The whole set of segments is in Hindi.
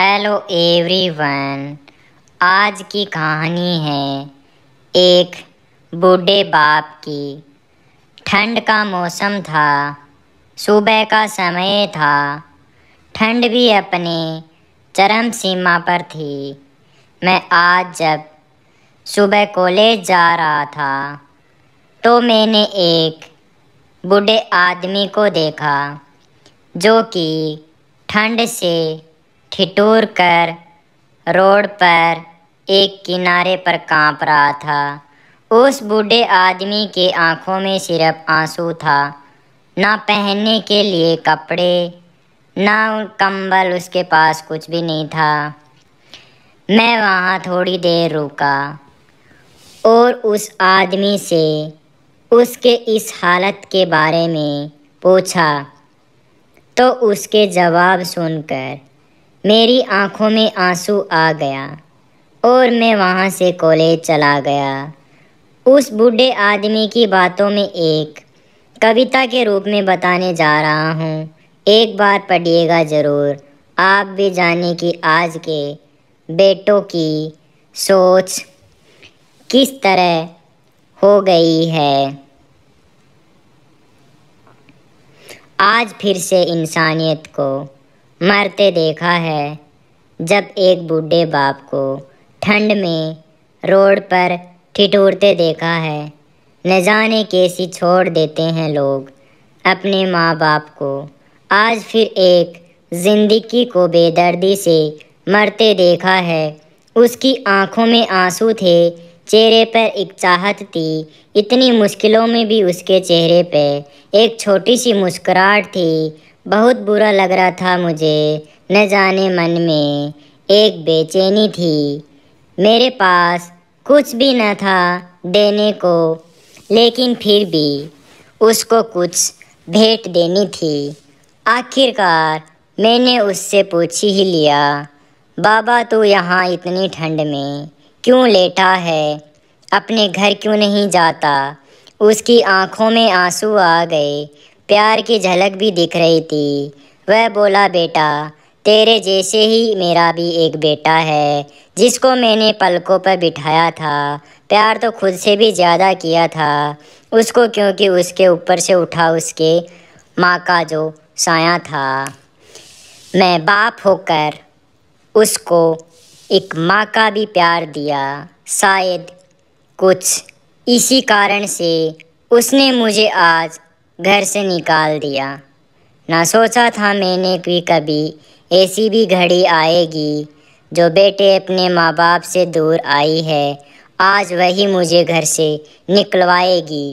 हेलो एवरीवन आज की कहानी है एक बूढ़े बाप की ठंड का मौसम था सुबह का समय था ठंड भी अपने चरम सीमा पर थी मैं आज जब सुबह कॉलेज जा रहा था तो मैंने एक बूढ़े आदमी को देखा जो कि ठंड से ठिठुर कर रोड पर एक किनारे पर कांप रहा था उस बूढ़े आदमी के आंखों में सिर्फ आंसू था ना पहनने के लिए कपड़े ना कंबल उसके पास कुछ भी नहीं था मैं वहाँ थोड़ी देर रुका और उस आदमी से उसके इस हालत के बारे में पूछा तो उसके जवाब सुनकर मेरी आंखों में आंसू आ गया और मैं वहाँ से कॉलेज चला गया उस बूढ़े आदमी की बातों में एक कविता के रूप में बताने जा रहा हूँ एक बार पढ़िएगा ज़रूर आप भी जाने कि आज के बेटों की सोच किस तरह हो गई है आज फिर से इंसानियत को मरते देखा है जब एक बूढ़े बाप को ठंड में रोड पर ठिठुरते देखा है न जाने कैसी छोड़ देते हैं लोग अपने माँ बाप को आज फिर एक जिंदगी को बेदर्दी से मरते देखा है उसकी आंखों में आंसू थे चेहरे पर एक चाहत थी इतनी मुश्किलों में भी उसके चेहरे पर एक छोटी सी मुस्कुराहट थी बहुत बुरा लग रहा था मुझे न जाने मन में एक बेचैनी थी मेरे पास कुछ भी न था देने को लेकिन फिर भी उसको कुछ भेंट देनी थी आखिरकार मैंने उससे पूछ ही लिया बाबा तू यहाँ इतनी ठंड में क्यों लेटा है अपने घर क्यों नहीं जाता उसकी आंखों में आंसू आ गए प्यार की झलक भी दिख रही थी वह बोला बेटा तेरे जैसे ही मेरा भी एक बेटा है जिसको मैंने पलकों पर बिठाया था प्यार तो खुद से भी ज़्यादा किया था उसको क्योंकि उसके ऊपर से उठा उसके माँ का जो साया था मैं बाप होकर उसको एक माँ का भी प्यार दिया शायद कुछ इसी कारण से उसने मुझे आज घर से निकाल दिया ना सोचा था मैंने कि कभी ऐसी भी घड़ी आएगी जो बेटे अपने माँ बाप से दूर आई है आज वही मुझे घर से निकलवाएगी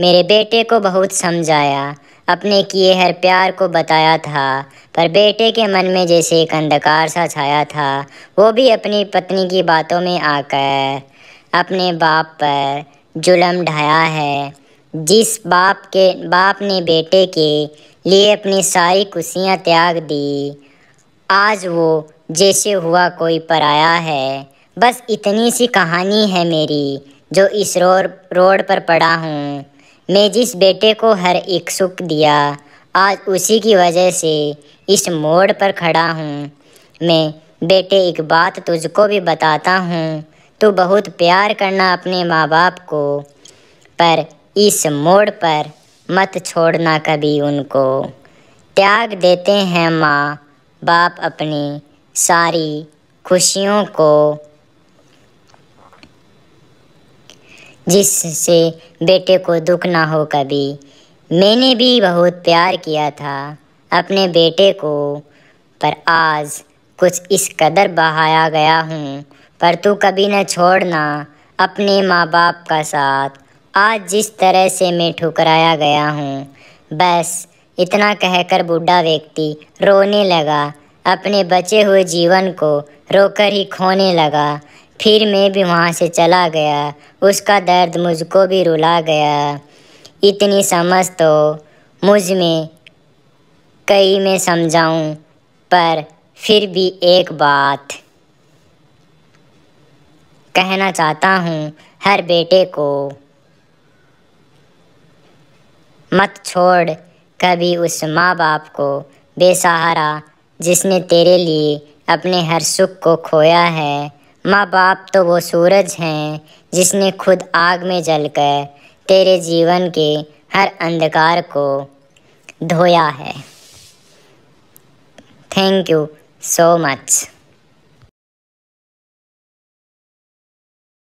मेरे बेटे को बहुत समझाया अपने किए हर प्यार को बताया था पर बेटे के मन में जैसे एक अंधकार सा छाया था वो भी अपनी पत्नी की बातों में आकर अपने बाप पर जुलम ढाया है जिस बाप के बाप ने बेटे के लिए अपनी सारी खुशियाँ त्याग दी आज वो जैसे हुआ कोई पराया है बस इतनी सी कहानी है मेरी जो इस रोड रोड पर पड़ा हूँ मैं जिस बेटे को हर एक सुख दिया आज उसी की वजह से इस मोड़ पर खड़ा हूँ मैं बेटे एक बात तुझको भी बताता हूँ तू बहुत प्यार करना अपने माँ बाप को पर इस मोड़ पर मत छोड़ना कभी उनको त्याग देते हैं माँ बाप अपनी सारी खुशियों को जिससे बेटे को दुख ना हो कभी मैंने भी बहुत प्यार किया था अपने बेटे को पर आज कुछ इस कदर बहाया गया हूँ पर तू कभी न छोड़ना अपने माँ बाप का साथ आज जिस तरह से मैं ठुकराया गया हूँ बस इतना कहकर बूढ़ा व्यक्ति रोने लगा अपने बचे हुए जीवन को रोकर ही खोने लगा फिर मैं भी वहाँ से चला गया उसका दर्द मुझको भी रुला गया इतनी समझ तो मुझ में कई में समझाऊँ पर फिर भी एक बात कहना चाहता हूँ हर बेटे को मत छोड़ कभी उस माँ बाप को बेसहारा जिसने तेरे लिए अपने हर सुख को खोया है माँ बाप तो वो सूरज हैं जिसने खुद आग में जलकर तेरे जीवन के हर अंधकार को धोया है थैंक यू सो मच